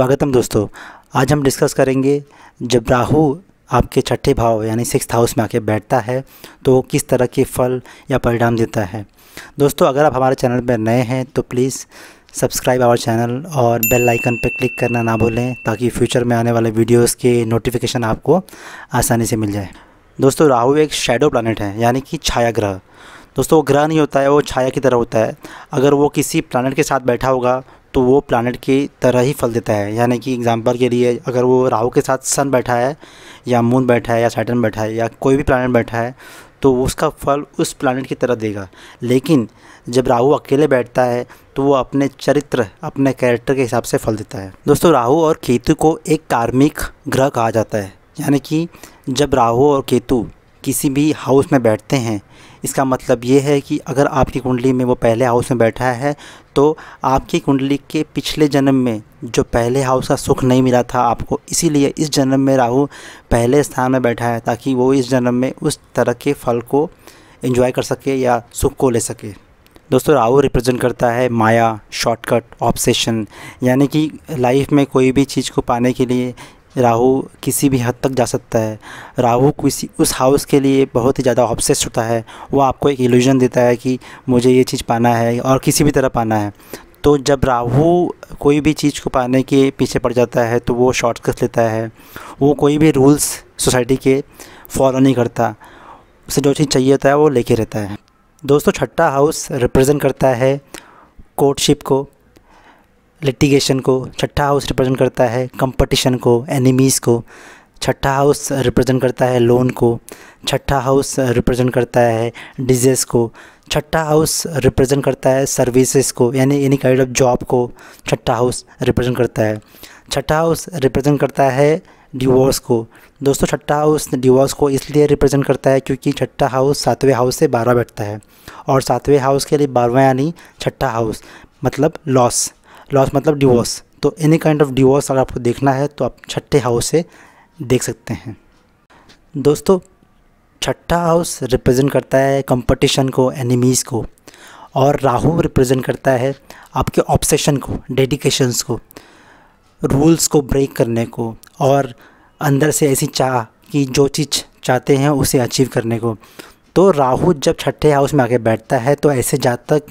स्वागतम दोस्तों आज हम डिस्कस करेंगे जब राहु आपके छठे भाव यानी सिक्स हाउस में आके बैठता है तो किस तरह के फल या परिणाम देता है दोस्तों अगर आप हमारे चैनल पर नए हैं तो प्लीज़ सब्सक्राइब आवर चैनल और बेल आइकन पर क्लिक करना ना भूलें ताकि फ्यूचर में आने वाले वीडियोस के नोटिफिकेशन आपको आसानी से मिल जाए दोस्तों राहु एक शेडो प्लानट है यानी कि छाया ग्रह दोस्तों वो ग्रह नहीं होता है वो छाया की तरह होता है अगर वो किसी प्लानट के साथ बैठा होगा तो वो प्लानट की तरह ही फल देता है यानी कि एग्जांपल के लिए अगर वो राहु के साथ सन बैठा है या मून बैठा है या सैटर्न बैठा है या कोई भी प्लानट बैठा है तो उसका फल उस प्लानट की तरह देगा लेकिन जब राहु अकेले बैठता है तो वो अपने चरित्र अपने कैरेक्टर के हिसाब से फल देता है दोस्तों राहु और केतु को एक कार्मिक ग्रह कहा जाता है यानी कि जब राहु और केतु किसी भी हाउस में बैठते हैं इसका मतलब ये है कि अगर आपकी कुंडली में वो पहले हाउस में बैठा है तो आपकी कुंडली के पिछले जन्म में जो पहले हाउस का सुख नहीं मिला था आपको इसीलिए इस जन्म में राहु पहले स्थान में बैठा है ताकि वो इस जन्म में उस तरह के फल को इन्जॉय कर सके या सुख को ले सके दोस्तों राहु रिप्रेजेंट करता है माया शॉर्टकट ऑब्सेशन यानी कि लाइफ में कोई भी चीज़ को पाने के लिए राहु किसी भी हद तक जा सकता है राहु किसी उस हाउस के लिए बहुत ही ज़्यादा ऑब्सेस होता है वो आपको एक इल्यूजन देता है कि मुझे ये चीज़ पाना है और किसी भी तरह पाना है तो जब राहु कोई भी चीज़ को पाने के पीछे पड़ जाता है तो वो शॉर्टकट लेता है वो कोई भी रूल्स सोसाइटी के फॉलो नहीं करता उसे जो चीज़ चाहिए होता है वो लेके रहता है दोस्तों छठा हाउस रिप्रेजेंट करता है कोर्टशिप को लिटिगेशन को छठा हाउस रिप्रेजेंट करता है कंपटीशन को एनिमीज़ को छठा हाउस रिप्रेजेंट करता है लोन को छठा हाउस रिप्रेजेंट करता है डिजेस को छठा हाउस रिप्रेजेंट करता है सर्विसेज को यानी एनी काइंड ऑफ जॉब को छठा हाउस रिप्रेजेंट करता है छठा हाउस रिप्रेजेंट करता है डिवोर्स को दोस्तों छठा हाउस डिवोर्स को इसलिए रिप्रेजेंट करता है क्योंकि छठा हाउस सातवें हाउस से बारह बैठता है और सातवें हाउस के लिए बारहवें यानी छठा हाउस मतलब लॉस लॉस मतलब डिवोर्स तो एनी काइंड ऑफ डिवोर्स अगर आपको देखना है तो आप छठे हाउस से देख सकते हैं दोस्तों छठा हाउस रिप्रेजेंट करता है कंपटीशन को एनिमीज़ को और राहु रिप्रेजेंट करता है आपके ऑब्सेशन को डेडिकेशंस को रूल्स को ब्रेक करने को और अंदर से ऐसी चाह कि जो चीज़ चाहते हैं उसे अचीव करने को तो राहु जब छठे हाउस में आके बैठता है तो ऐसे जातक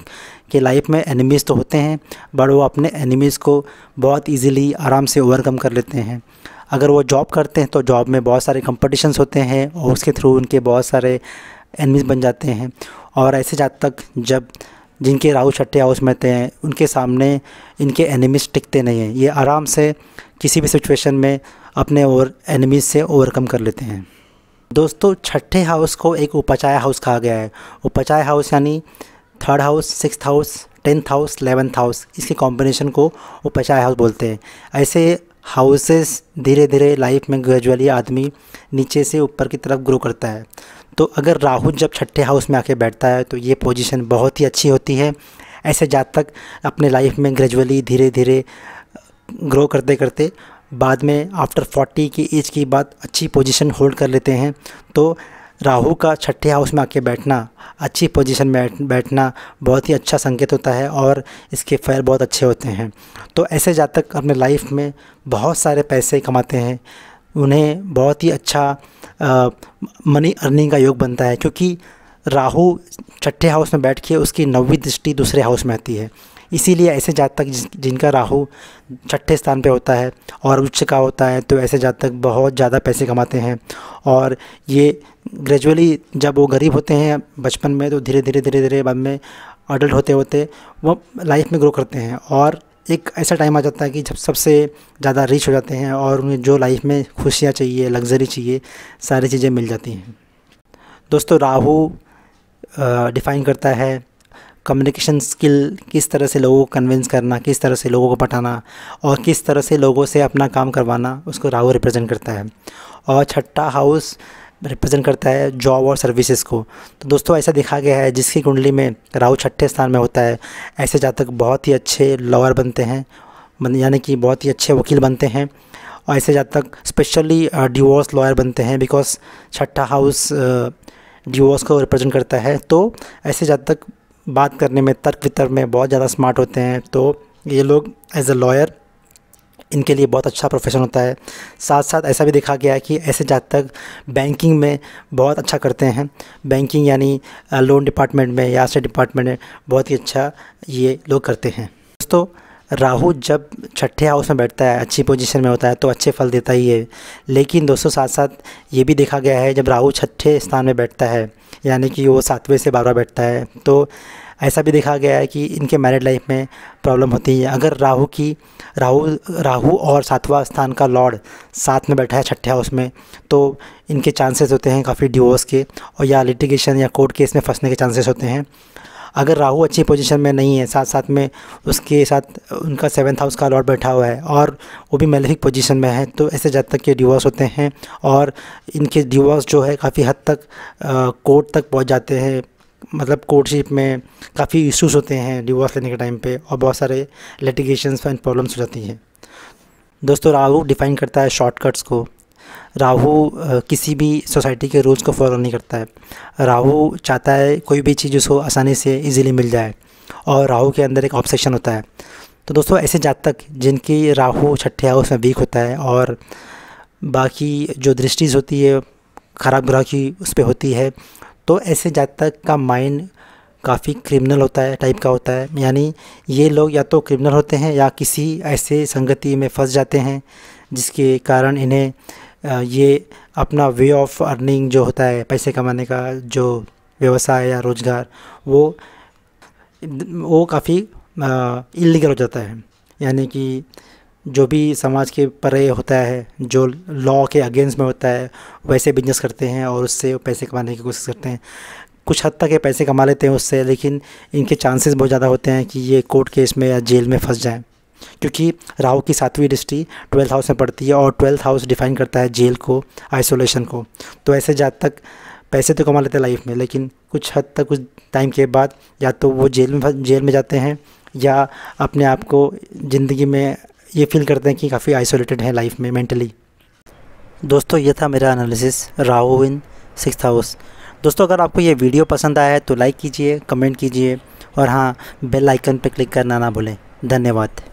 के लाइफ में एनिमीज़ तो होते हैं बट वो अपने एनिमीज़ को बहुत इजीली आराम से ओवरकम कर लेते हैं अगर वो जॉब करते हैं तो जॉब में बहुत सारे कंपटिशन्स होते हैं और उसके थ्रू उनके बहुत सारे एनिमीज़ बन जाते हैं और ऐसे जातक जब जिनके राहु छठे हाउस में हैं उनके सामने इनके एनिमीज़ टिकते नहीं हैं ये आराम से किसी भी सिचुएशन में अपने और एनिमीज़ से ओवरकम कर लेते हैं दोस्तों छठे हाउस को एक उपचाय हाउस कहा गया है उपचाय हाउस यानी third house six house tenth house eleventh house इसके कॉम्बिनेशन को उपचाय हाउस बोलते हैं ऐसे हाउसेस धीरे धीरे लाइफ में ग्रेजुअली आदमी नीचे से ऊपर की तरफ ग्रो करता है तो अगर राहु जब छठे हाउस में आके बैठता है तो ये पोजीशन बहुत ही अच्छी होती है ऐसे जातक अपने लाइफ में ग्रेजुअली धीरे धीरे ग्रो करते करते बाद में आफ्टर 40 की एज के बाद अच्छी पोजीशन होल्ड कर लेते हैं तो राहु का छठे हाउस में आके बैठना अच्छी पोजीशन में बैठना बहुत ही अच्छा संकेत होता है और इसके फैर बहुत अच्छे होते हैं तो ऐसे जातक अपने लाइफ में बहुत सारे पैसे कमाते हैं उन्हें बहुत ही अच्छा मनी अर्निंग का योग बनता है क्योंकि राहु छठे हाउस में बैठ के उसकी नवी दृष्टि दूसरे हाउस में आती है इसीलिए ऐसे जातक जिनका राहु छठे स्थान पे होता है और उच्च का होता है तो ऐसे जातक बहुत ज़्यादा पैसे कमाते हैं और ये ग्रेजुअली जब वो गरीब होते हैं बचपन में तो धीरे धीरे धीरे धीरे बाद में अडल्ट होते होते वो लाइफ में ग्रो करते हैं और एक ऐसा टाइम आ जाता है कि जब सबसे ज़्यादा रिच हो जाते हैं और उन्हें जो लाइफ में खुशियाँ चाहिए लग्जरी चाहिए सारी चीज़ें मिल जाती हैं दोस्तों राहु डिफ़ाइन करता है कम्युनिकेशन स्किल किस तरह से लोगों को कन्विंस करना किस तरह से लोगों को पटाना और किस तरह से लोगों से अपना काम करवाना उसको राहु रिप्रेजेंट करता है और छठा हाउस रिप्रेजेंट करता है जॉब और सर्विसेज को तो दोस्तों ऐसा देखा गया है जिसकी कुंडली में राहु छठे स्थान में होता है ऐसे जातक बहुत ही अच्छे लॉयर बनते हैं यानी कि बहुत ही अच्छे वकील बनते हैं और ऐसे जातक स्पेशली डिवोर्स लॉयर बनते हैं बिकॉज छठा हाउस डिवोर्स को रिप्रेजेंट करता है तो ऐसे जातक बात करने में तर्क वितर्क में बहुत ज़्यादा स्मार्ट होते हैं तो ये लोग एज अ लॉयर इनके लिए बहुत अच्छा प्रोफेशन होता है साथ साथ ऐसा भी देखा गया है कि ऐसे जातक बैंकिंग में बहुत अच्छा करते हैं बैंकिंग यानी लोन डिपार्टमेंट में या स्टेट डिपार्टमेंट में बहुत ही अच्छा ये लोग करते हैं दोस्तों राहु जब छठे हाउस में बैठता है अच्छी पोजीशन में होता है तो अच्छे फल देता ही है लेकिन दोस्तों साथ साथ ये भी देखा गया है जब राहु छठे स्थान में बैठता है यानी कि वो सातवें से बारहवा बैठता है तो ऐसा भी देखा गया है कि इनके मैरिड लाइफ में प्रॉब्लम होती है अगर राहु की राहु राहु और सातवां स्थान का लॉर्ड साथ में बैठा है छठे हाउस में तो इनके चांसेस होते हैं काफ़ी डिवोर्स के और या लिटिगेशन या कोर्ट केस में फंसने के चांसेस होते हैं अगर राहु अच्छी पोजीशन में नहीं है साथ साथ में उसके साथ उनका सेवन्थ हाउस का लॉर्ड बैठा हुआ है और वो भी मेलेफिक पोजीशन में है तो ऐसे जातक के डिवोर्स होते हैं और इनके डिवोर्स जो है काफ़ी हद तक कोर्ट तक पहुँच जाते हैं मतलब कोर्टशिप में काफ़ी इश्यूज होते हैं डिवोर्स लेने के टाइम पे और बहुत सारे लिटिगेशन एंड प्रॉब्लम्स हो जाती हैं दोस्तों राहु डिफाइन करता है शॉर्टकट्स को राहु किसी भी सोसाइटी के रूल्स को फॉलो नहीं करता है राहु चाहता है कोई भी चीज़ उसको आसानी से इजीली मिल जाए और राहु के अंदर एक ऑब्सेशन होता है तो दोस्तों ऐसे जातक जिनकी राहु छठे हाउस में वीक होता है और बाकी जो दृष्टिज होती है ख़राब ग्रह की उस पर होती है तो ऐसे जातक का माइंड काफ़ी क्रिमिनल होता है टाइप का होता है यानी ये लोग या तो क्रिमिनल होते हैं या किसी ऐसे संगति में फंस जाते हैं जिसके कारण इन्हें ये अपना वे ऑफ अर्निंग जो होता है पैसे कमाने का जो व्यवसाय या रोज़गार वो वो काफ़ी इलीगल हो जाता है यानी कि जो भी समाज के परे होता है जो लॉ के अगेंस्ट में होता है वैसे बिजनेस करते हैं और उससे पैसे कमाने की कोशिश करते हैं कुछ हद तक ये पैसे कमा लेते हैं उससे लेकिन इनके चांसेस बहुत ज़्यादा होते हैं कि ये कोर्ट केस में या जेल में फंस जाएं क्योंकि राहु की सातवीं दृष्टि ट्वेल्थ हाउस में पड़ती है और ट्वेल्थ हाउस डिफाइन करता है जेल को आइसोलेशन को तो ऐसे जहाँ तक पैसे तो कमा लेते हैं लाइफ में लेकिन कुछ हद तक कुछ टाइम के बाद या तो वो जेल में जेल में जाते हैं या अपने आप को ज़िंदगी में ये फील करते हैं कि काफ़ी आइसोलेटेड हैं लाइफ में मेंटली दोस्तों ये था मेरा analysis Rahu in six house दोस्तों अगर आपको ये वीडियो पसंद आया है तो लाइक कीजिए कमेंट कीजिए और हाँ बेल आइकन पर क्लिक करना ना भूलें धन्यवाद